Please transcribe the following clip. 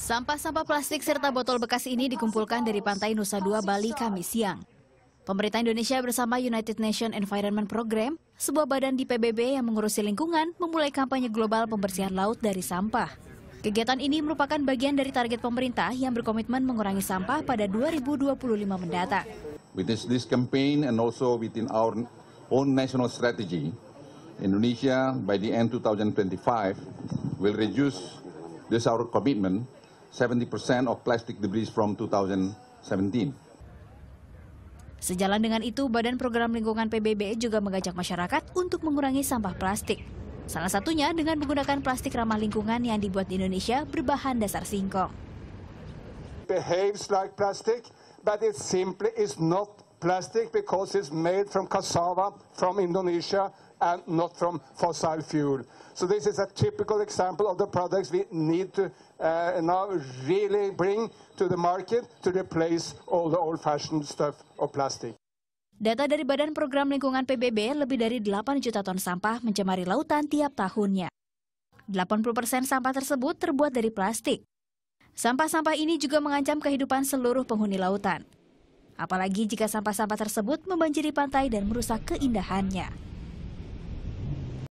Sampah-sampah plastik serta botol bekas ini dikumpulkan dari pantai Nusa Dua, Bali, Kamis siang. Pemerintah Indonesia bersama United Nations Environment Program, sebuah badan di PBB yang mengurusi lingkungan, memulai kampanye global pembersihan laut dari sampah. Kegiatan ini merupakan bagian dari target pemerintah yang berkomitmen mengurangi sampah pada 2025 mendatang. With this campaign and also within our own national strategy, Indonesia by the end 2025 will reduce this our commitment 70% of plastic debris from 2017. Sejalan dengan itu, Badan Program Lingkungan PBB juga mengajak masyarakat untuk mengurangi sampah plastik. Salah satunya dengan menggunakan plastik ramah lingkungan yang dibuat di Indonesia berbahan dasar singkong. Behaves like plastic, but it simply is not plastic because it's made from cassava from Indonesia and not from fossil fuel. So this is a typical example of the products we need to uh, now really bring to the market to replace all the old-fashioned stuff of plastic. Data dari Badan Program Lingkungan PBB, lebih dari 8 juta ton sampah mencemari lautan tiap tahunnya. 80 persen sampah tersebut terbuat dari plastik. Sampah-sampah ini juga mengancam kehidupan seluruh penghuni lautan apalagi jika sampah-sampah tersebut membanjiri pantai dan merusak keindahannya.